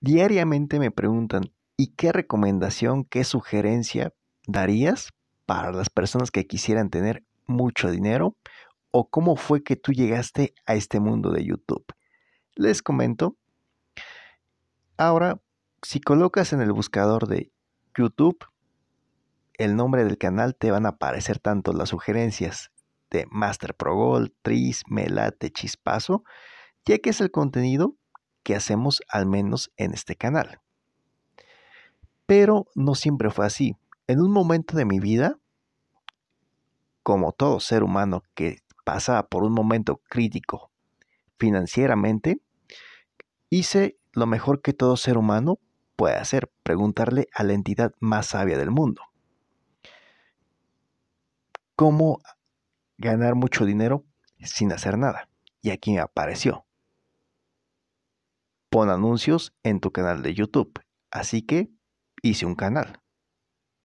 Diariamente me preguntan, ¿y qué recomendación, qué sugerencia darías para las personas que quisieran tener mucho dinero? ¿O cómo fue que tú llegaste a este mundo de YouTube? Les comento. Ahora, si colocas en el buscador de YouTube el nombre del canal, te van a aparecer tanto las sugerencias de Master Pro Gold, Tris, Melate, Chispazo, ya que es el contenido hacemos al menos en este canal. Pero no siempre fue así. En un momento de mi vida, como todo ser humano que pasaba por un momento crítico financieramente, hice lo mejor que todo ser humano puede hacer, preguntarle a la entidad más sabia del mundo. ¿Cómo ganar mucho dinero sin hacer nada? Y aquí me apareció anuncios en tu canal de YouTube. Así que hice un canal.